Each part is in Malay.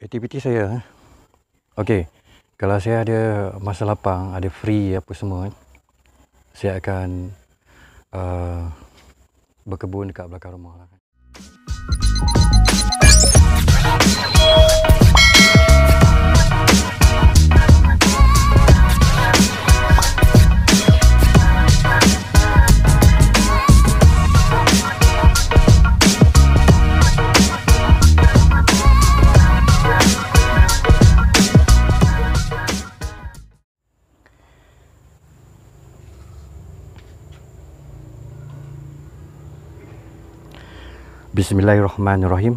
aktiviti saya. Eh? Okey. Kalau saya ada masa lapang, ada free apa semua, eh, saya akan uh, berkebun dekat belakang rumah. lah. Bismillahirrahmanirrahim.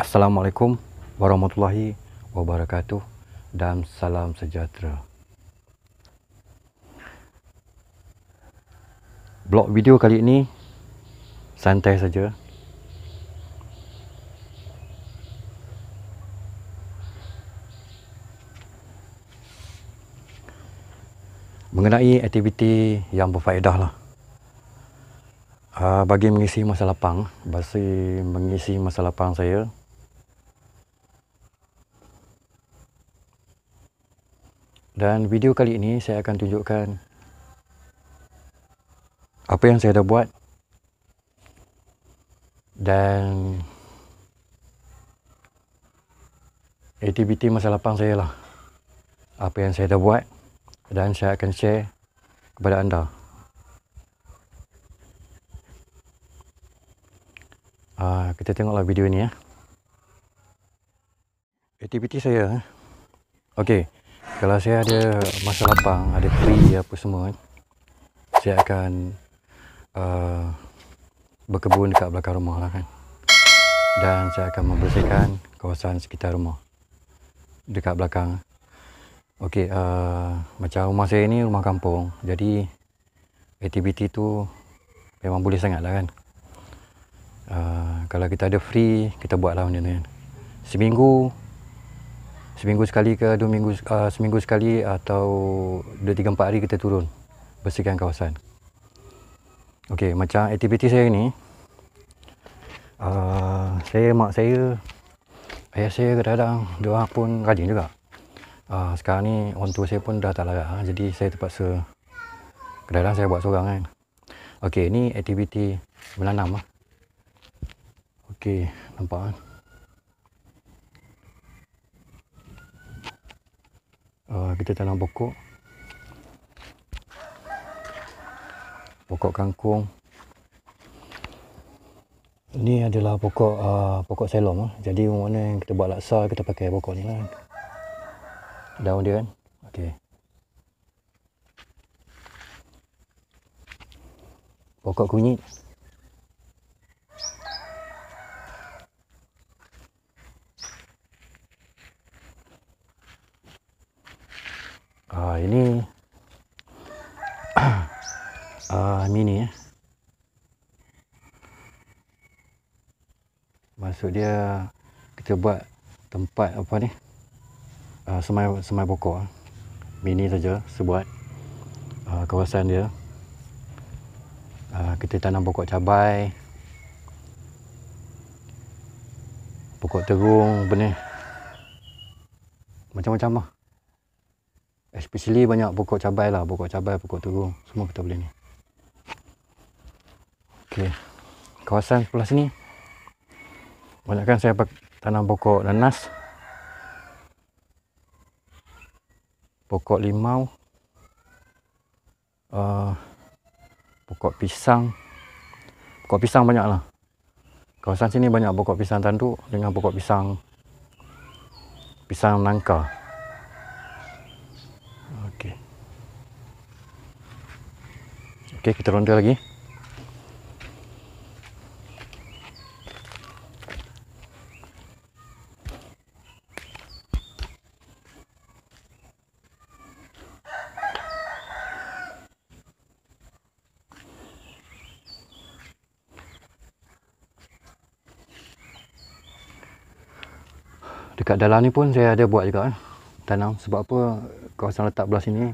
Assalamualaikum warahmatullahi wabarakatuh dan salam sejahtera. Blog video kali ini santai saja. Mengenai aktiviti yang berfaedah lah. Ah, bagi mengisi masa lapang, bagi mengisi masa lapang saya. Dan video kali ini saya akan tunjukkan apa yang saya dah buat dan aktiviti masa lapang saya lah. Apa yang saya dah buat dan saya akan share kepada anda. Uh, kita tengoklah video ni ya. Aktiviti saya. Eh? Okey. Kalau saya ada masa lapang, ada free apa semua, eh, saya akan uh, berkebun dekat belakang rumah lah kan. Dan saya akan membersihkan kawasan sekitar rumah. Dekat belakang. Eh. Okey, uh, macam rumah saya ni rumah kampung. Jadi, aktiviti tu memang boleh sangat lah kan. Ah, kalau kita ada free, kita buatlah macam tu kan. Seminggu, seminggu sekali ke dua minggu, uh, seminggu sekali atau dua tiga empat hari kita turun bersihkan kawasan. Okey, macam aktiviti saya ni, uh, saya, mak saya, ayah saya kadang-kadang, dia pun rajin juga. Uh, sekarang ni orang tua saya pun dah tak larat. Jadi saya terpaksa kadang-kadang saya buat seorang kan. Okey, ni aktiviti menanam lah. Okey, nampak kan? Uh, kita tanam pokok. Pokok kangkung. Ini adalah pokok uh, pokok selom. Uh. Ah. Jadi, mana yang kita buat laksa, kita pakai pokok ni lah. Kan. Daun dia kan? Okey. Pokok kunyit. Pokok kunyit. ini uh, mini ya. Eh. Masuk dia kita buat tempat apa ni? Uh, semai semai pokok. Eh. Mini saja sebuat uh, kawasan dia. Uh, kita tanam pokok cabai. Pokok terung benih. Macam-macam lah. -macam. Especially banyak pokok cabai lah, pokok cabai, pokok turung, semua kita boleh ni. Okay, Kawasan sebelah sini. Banyakkan saya pakai tanam pokok nanas. Pokok limau. Uh, pokok pisang. Pokok pisang banyak lah. Kawasan sini banyak pokok pisang tanduk dengan pokok pisang Pisang nangka. Oke, kita ronde lagi. Dekat dalam ni pun saya ada buat juga kan. Tanam sebab apa kawasan letak belah sini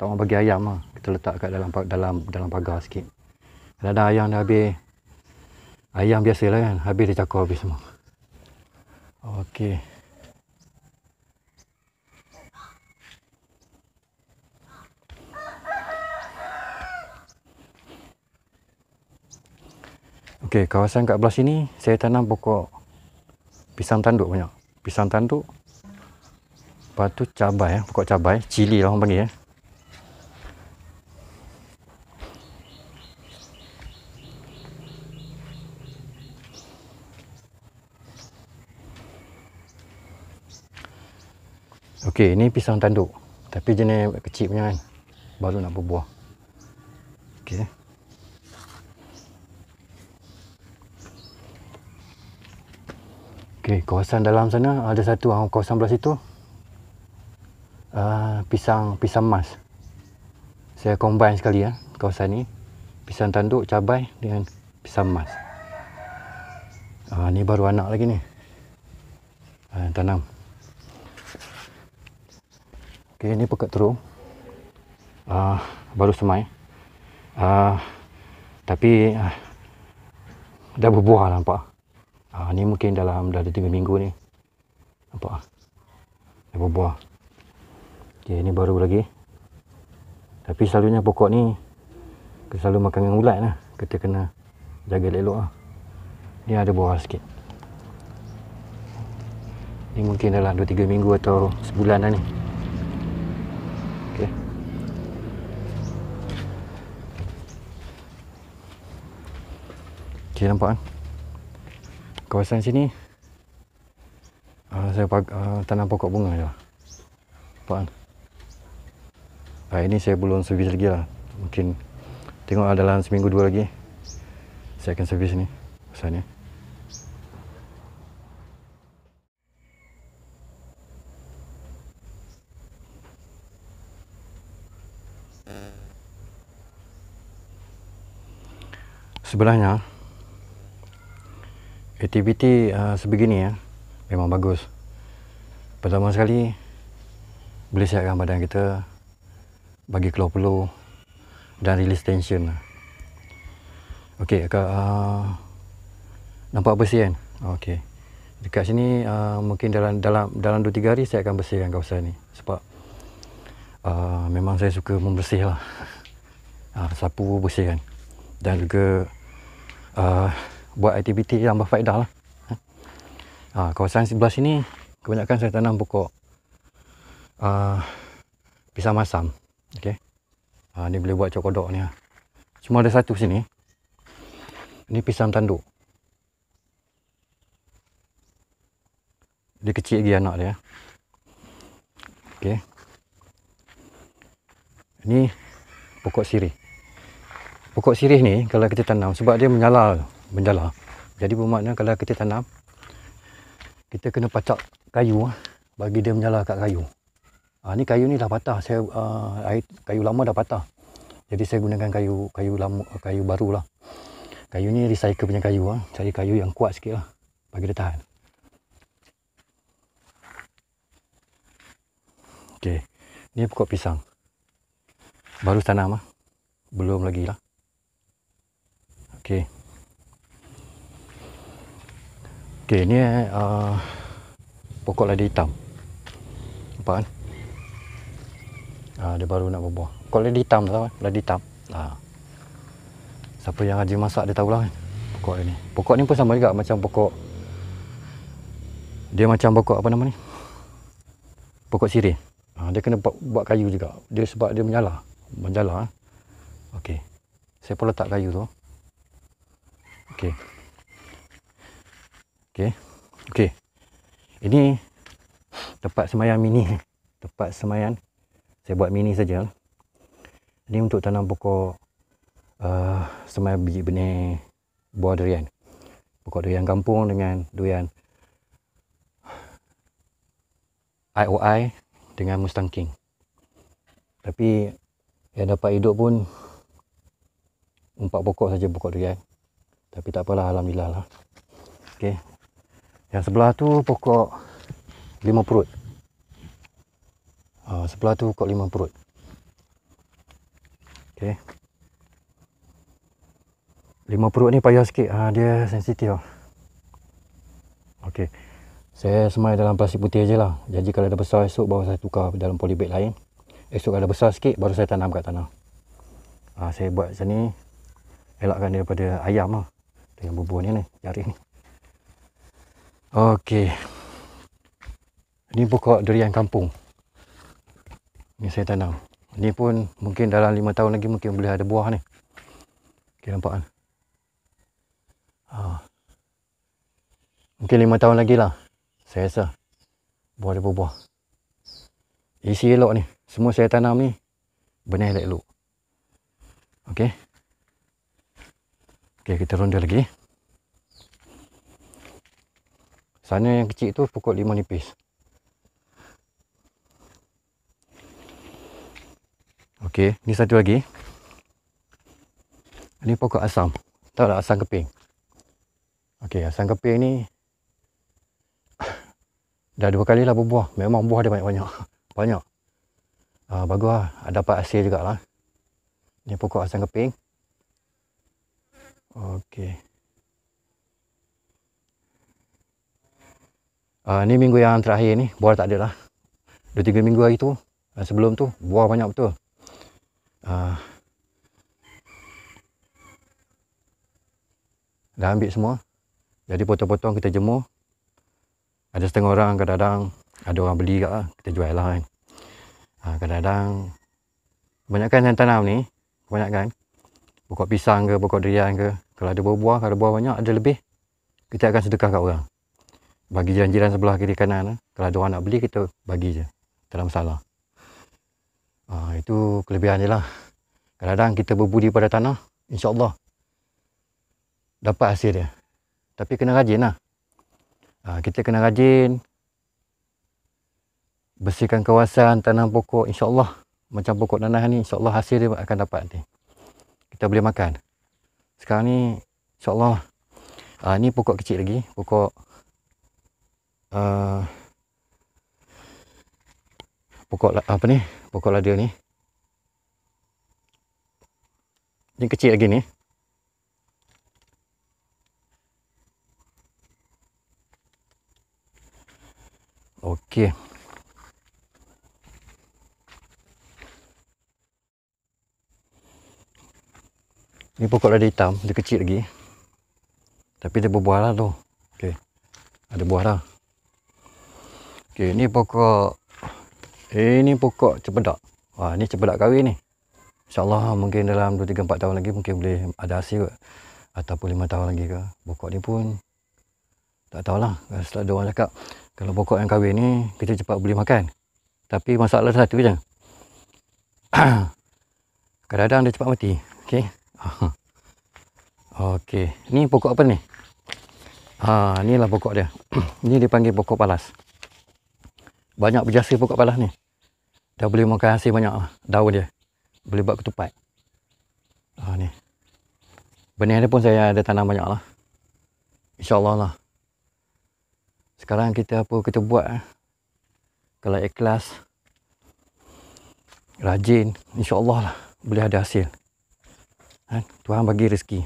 tak mau bagi ayam lah terletak kat dalam dalam dalam pagar sikit. Ada ayam dah habis. Ayam biasalah kan, habis dia cakap habis semua. Okey. Okey, kawasan kat belah sini saya tanam pokok pisang tanduk banyak. Pisang tanduk. batu tu cabai, eh, pokok cabai. Cili lah orang panggil. Eh. Okey, ni pisang tanduk. Tapi jenis kecil punya kan. Baru nak berbuah. Okey. Okey, kawasan dalam sana ada satu ah kawasan belah situ. Uh, pisang pisang emas. Saya combine sekali ya kawasan ni. Pisang tanduk, cabai dengan pisang emas. Ah uh, ni baru anak lagi ni. Uh, tanam. Okay, ini pekat terung. Uh, baru semai. Uh, tapi uh, dah berbuah lah nampak. Uh, ni mungkin dalam dah ada 3 minggu ni. Nampak. Dah berbuah. Okay, ini baru lagi. Tapi selalunya pokok ni kita selalu makan dengan ulat lah. Kita kena jaga elok lah. Ni ada buah sikit. Ini mungkin dalam 2-3 minggu atau sebulan dah ni. Okey nampak kan Kawasan sini uh, Saya uh, tanam pokok bunga je lah Nampak kan Hari ah, ni saya belum servis lagi lah Mungkin Tengok lah dalam seminggu dua lagi Saya akan servis ni Kawasan ni Sebenarnya, aktiviti uh, sebegini ya memang bagus. Pertama sekali boleh sihatkan badan kita bagi keluar perlu dan release tension. Okey, aka uh, nampak bersih kan? Okey. Dekat sini uh, mungkin dalam dalam dalam 2 3 hari saya akan bersihkan kawasan ni sebab uh, memang saya suka membersih lah. Uh, sapu bersih kan. Dan juga uh, buat aktiviti yang berfaedah lah. Ha, kawasan sebelah sini kebanyakan saya tanam pokok uh, pisang masam. Okay. Ha, ah, ni boleh buat cokodok ni. Ha. Cuma ada satu sini. Ni pisang tanduk. Dia kecil lagi anak dia. Okay. Ni pokok sirih. Pokok sirih ni kalau kita tanam sebab dia menyala benda lah. Jadi bermakna kalau kita tanam, kita kena pacak kayu ah, bagi dia menyala kat kayu. Ha, ni kayu ni dah patah. Saya uh, air, kayu lama dah patah. Jadi saya gunakan kayu kayu lama kayu baru lah. Kayu ni recycle punya kayu ah. Cari kayu yang kuat sikit lah, bagi dia tahan. Okey. Ni pokok pisang. Baru tanam ah. Belum lagi lah. Okey. Okey, ni uh, pokok lada hitam. Nampak kan? Uh, dia baru nak berbuah. Pokok lada hitam tu kan? Lada hitam. Uh. Siapa yang rajin masak dia tahulah kan? Pokok ni. Pokok ni pun sama juga macam pokok... Dia macam pokok apa nama ni? Pokok sirih. Uh, dia kena buat, kayu juga. Dia sebab dia menyala. Menyala. Eh? Okey. Saya pun letak kayu tu. Okay. Okey. Okey. Ini tempat semayan mini. Tempat semayan saya buat mini saja. Ini untuk tanam pokok uh, semayan biji benih buah durian. Pokok durian kampung dengan durian IOI dengan Mustang King. Tapi yang dapat hidup pun empat pokok saja pokok durian. Tapi tak apalah alhamdulillah lah. Okey, yang sebelah tu pokok lima perut. Uh, sebelah tu pokok lima perut. Okey. Lima perut ni payah sikit. Uh, dia sensitif. Oh. Okey. Saya semai dalam plastik putih je lah. Jadi kalau ada besar esok baru saya tukar dalam polybag lain. Esok kalau ada besar sikit baru saya tanam kat tanah. Uh, saya buat macam ni. Elakkan daripada ayam lah. Dengan bubur ni ni. Jari ni. Okey. Ini pokok durian kampung. Ini saya tanam. Ini pun mungkin dalam 5 tahun lagi mungkin boleh ada buah ni. Okey nampak kan? Ha. Mungkin 5 tahun lagi lah. Saya rasa. Buah dia berbuah. Isi elok ni. Semua saya tanam ni. Benih elok. Okey. Okey kita ronda lagi. Sana yang kecil tu pokok limau nipis. Okey, ni satu lagi. Ini pokok asam. Tahu tak asam keping? Okey, asam keping ni dah dua kali lah berbuah. Memang buah dia banyak-banyak. Banyak. Uh, bagus Ada lah. ah, Dapat hasil juga lah. Ini pokok asam keping. Okey. Uh, ni minggu yang terakhir ni, buah tak ada lah. Dua tiga minggu hari tu, uh, sebelum tu, buah banyak betul. Uh, dah ambil semua. Jadi potong-potong kita jemur. Ada setengah orang kadang-kadang ada orang beli ke Kita jual lah kan. Uh, kadang-kadang kebanyakan yang tanam ni, banyakkan. pokok pisang ke, pokok durian ke. Kalau ada buah-buah, kalau ada buah banyak, ada lebih. Kita akan sedekah kat orang bagi jiran-jiran sebelah kiri kanan eh. kalau ada orang nak beli kita bagi je tak ada masalah ha, itu kelebihan je lah kadang-kadang kita berbudi pada tanah insya Allah dapat hasil dia tapi kena rajin lah ha, kita kena rajin bersihkan kawasan tanam pokok Insya Allah macam pokok tanah ni insya Allah hasil dia akan dapat nanti kita boleh makan sekarang ni Allah, ha, ah, ni pokok kecil lagi pokok Ah, pokok apa ni pokok lada ni yang kecil lagi ni okey ni pokok lada hitam dia kecil lagi tapi dia berbuah lah tu okey ada buah dah Okey, ni pokok. Ini eh, pokok cempedak. Wah, ni cempedak kawi ni. InsyaAllah mungkin dalam 2, 3, 4 tahun lagi mungkin boleh ada hasil kot. Ataupun 5 tahun lagi ke. Pokok ni pun tak tahulah. Setelah ada orang cakap, kalau pokok yang kawin ni, kita cepat boleh makan. Tapi masalah satu je. Kadang-kadang dia cepat mati. Okey. Okey. Ni pokok apa ni? Ha, ni lah pokok dia. ni dipanggil pokok palas banyak berjasa pokok palas ni. Dah boleh makan hasil banyak lah. Daun dia. Boleh buat ketupat. Ha ni. Benih ni pun saya ada tanam banyak lah. InsyaAllah lah. Sekarang kita apa kita buat. Eh? Kalau ikhlas. Rajin. InsyaAllah lah. Boleh ada hasil. Ha? Tuhan bagi rezeki.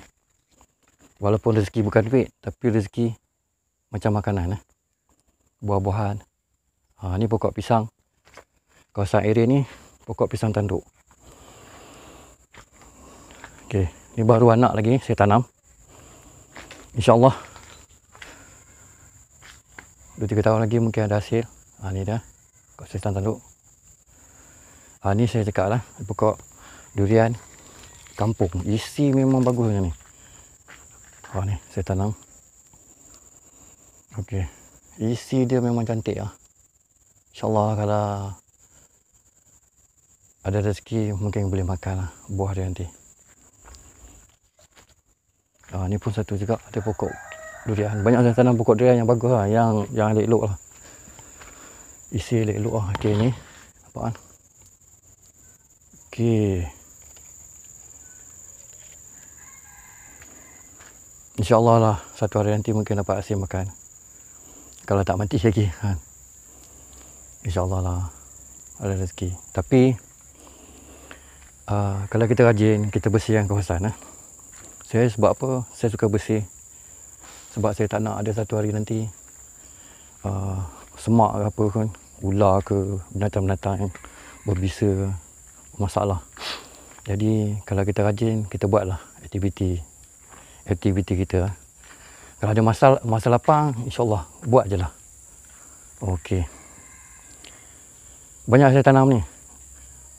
Walaupun rezeki bukan duit. Tapi rezeki macam makanan. Eh? Buah-buahan. Ha, ni pokok pisang. Kawasan area ni pokok pisang tanduk. Okey, ni baru anak lagi saya tanam. Insya-Allah 2 3 tahun lagi mungkin ada hasil. Ha ni dah. Kawasan pisang tanduk. Ha ni saya cakaplah pokok durian kampung. Isi memang bagus ni. Ha ni saya tanam. Okey. Isi dia memang cantik ah. InsyaAllah kalau ada rezeki mungkin boleh makan lah buah dia nanti. Ah, ni pun satu juga ada pokok durian. Banyak yang tanam pokok durian yang bagus lah. Yang, yang ada elok lah. Isi ada elok lah. Okay ni. Nampak kan? Okay. InsyaAllah lah satu hari nanti mungkin dapat asyik makan. Kalau tak mati lagi. Haa. Kan? InsyaAllah lah ada rezeki. Tapi uh, kalau kita rajin, kita bersihkan kawasan. Eh. Saya sebab apa? Saya suka bersih. Sebab saya tak nak ada satu hari nanti uh, semak ke apa kan? ular ke, binatang-binatang berbisa, masalah. Jadi kalau kita rajin, kita buatlah aktiviti aktiviti kita. Eh. Kalau ada masalah masa lapang, insyaAllah buat je lah. Okey banyak saya tanam ni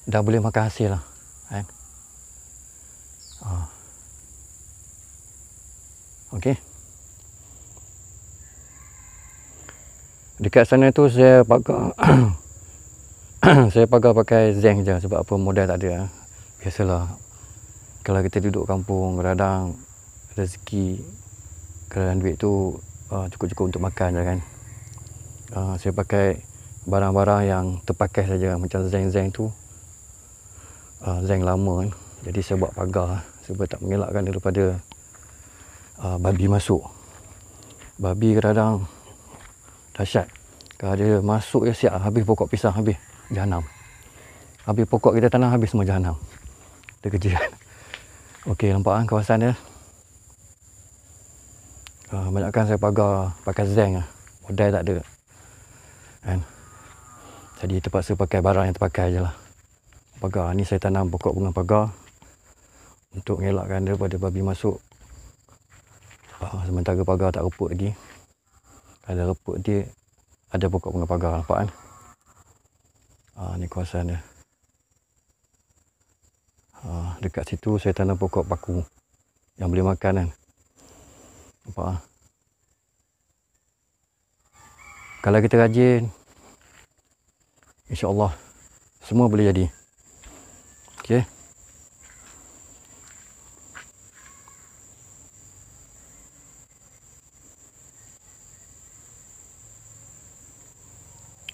dah boleh makan hasil lah kan ah. okey dekat sana tu saya pakai saya pakai pakai zeng je sebab apa modal tak ada ha. biasalah kalau kita duduk kampung kadang rezeki kadang duit tu uh, cukup-cukup untuk makan je kan uh, saya pakai barang-barang yang terpakai saja macam zeng-zeng tu uh, zeng lama kan jadi saya buat pagar sebab tak mengelakkan daripada uh, babi masuk babi kadang-kadang dahsyat kalau dia masuk ya siap habis pokok pisang habis jahanam habis pokok kita tanam habis semua jahanam kita kerja ok nampak kan kawasan dia uh, banyakkan saya pagar pakai zeng lah. Modal tak ada. And, jadi terpaksa pakai barang yang terpakai je lah. Pagar ni saya tanam pokok bunga pagar untuk ngelakkan daripada babi masuk. Ah, sementara pagar tak reput lagi. Kalau reput dia ada pokok bunga pagar nampak kan. Ah ni kawasan dia. Ah dekat situ saya tanam pokok paku yang boleh makan kan. Nampak ah. Kalau kita rajin, InsyaAllah Semua boleh jadi Okay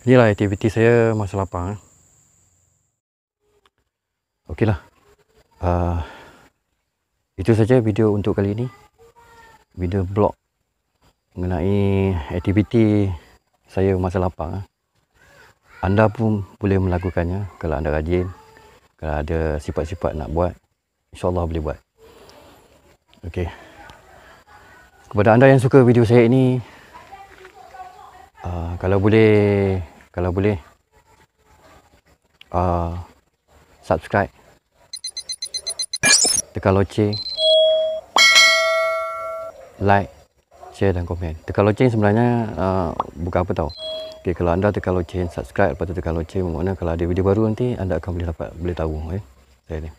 Inilah aktiviti saya masa lapang eh. Ok lah uh, ah, Itu saja video untuk kali ini Video blog Mengenai aktiviti Saya masa lapang Okay eh. Anda pun boleh melakukannya kalau anda rajin. Kalau ada sifat-sifat nak buat, insya-Allah boleh buat. Okey. Kepada anda yang suka video saya ini, uh, kalau boleh, kalau boleh uh, subscribe tekan loceng like share dan komen tekan loceng sebenarnya uh, bukan apa tahu. Okey, kalau anda tekan loceng subscribe lepas tu tekan loceng bermakna kalau ada video baru nanti anda akan boleh dapat boleh tahu eh. Saya ni.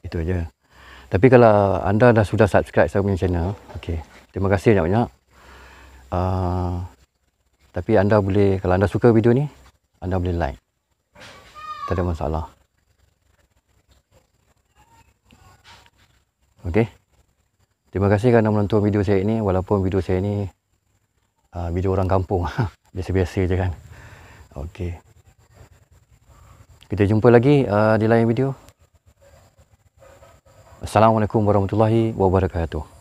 Itu aja. Tapi kalau anda dah sudah subscribe saya punya channel, okey. Terima kasih banyak-banyak. Uh, tapi anda boleh kalau anda suka video ni, anda boleh like. Tak ada masalah. Okey. Terima kasih kerana menonton video saya ini walaupun video saya ini uh, ah, video orang kampung. Biasa-biasa je kan. Okey. Kita jumpa lagi uh, di lain video. Assalamualaikum warahmatullahi wabarakatuh.